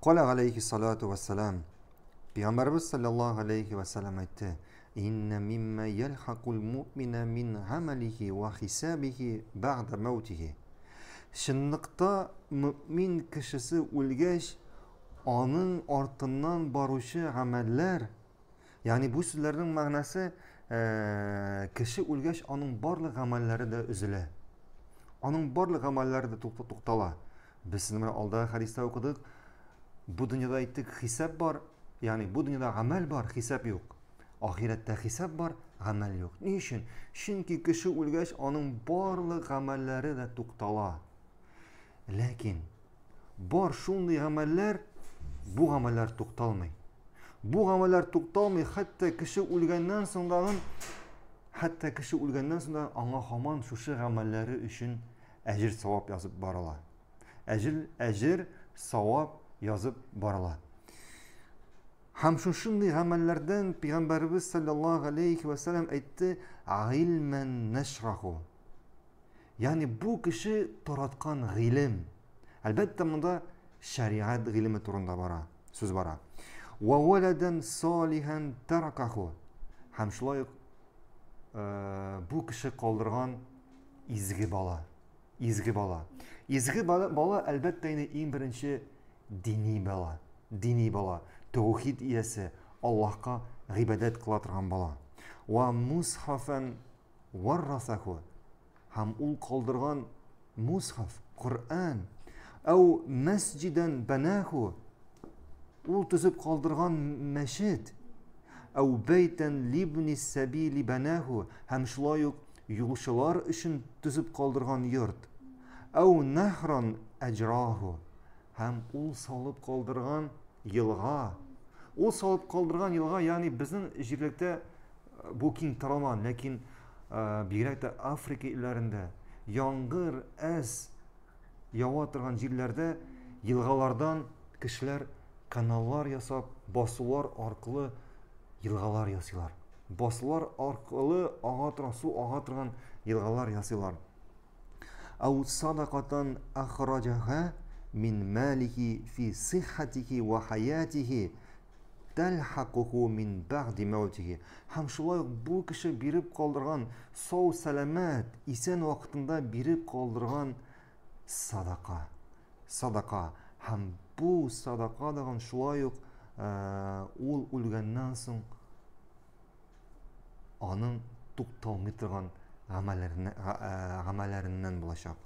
Kala aleyhi salatu вассалам, selam. Peygamberimiz sallallahu aleyhi ve sellem aytti: "İnne mimma yelhaqul амалихи min хисабихи ve hisabihi ba'da mautih." Şinnıqta mümin kişisi артыннан onun ortından baruşu ameller. Yani bu sözlerin manası e, kişi ölgeş onun barlı amelleri барлық üzüle. Onun barlı Біз de toqtala. Biz Bu dünyada aytdik, hisab bor, ya'ni bu dunyoda amal bor, hisab yo'q. Oxiratda hisab bor, amal yo'q. Ne uchun? Chunki kishi o'lgach, uning barliq amallari da to'xtaladi. Lekin bor shunday amallar bu amallar to'xtalmaydi. Bu amallar to'xtalmay, hatto kishi o'lgandan so'ng ham hatto kishi o'lgandan so'ng unga hamon shu amallari uchun ajr savob yozib boralar. Ajr, ajr, savob язып барала һәм шушындай ғәмәлләрдән пәйғәмбәрбез саллаллаху алейхи вассалам әйтте ғилмән нәшраху яғни бұл кеше таратқан ғилем әлбәттә мұнда шариғат ғилімі турында бара сөз бара уа уәләдән салихан таракаху һәм шулай бұл кеше қалдырған изге бала изге бала изге бала әлбәттә иң бірінші діни бала діни бала таухид иесі аллахқа ғибадат қыла бала уа мусхафан варрасаху һәм ол қалдырған мусхаф құран әу мәсжидан банаху ол түзіп қалдырған мәшіт әу бәйтән либни сәбили банаху һәм шулай юлшылар үшін түзіп қалдырған йорт әу нахран әжраху һәм ул салып қалдырған елға ол салып қалдырған елға яғни біздің жергілікті э, бұл кең таралмаған ләкин ә, э, бигерәк тә африка илләрендә яңғыр әз яуа торған жерләрдә елғалардан кешеләр каналлар ясап басулар арқылы елғалар ясыйлар басулар арқылы аға торган су аға торган елғалар ясыйлар әу садақатан Мин malihi fi sihhatihi wa hayatihi тәлхақуху мин бағди мәутихи һәм шулай ук бұл кіші беріп қалдырған сау сәләмәт есен уақытында беріп қалдырған садақа садақа һәм бұл садақа деген шулай ук ол э, өлгеннен соң аның тоқталмай тұрған ғамәлләрінен э, болашақ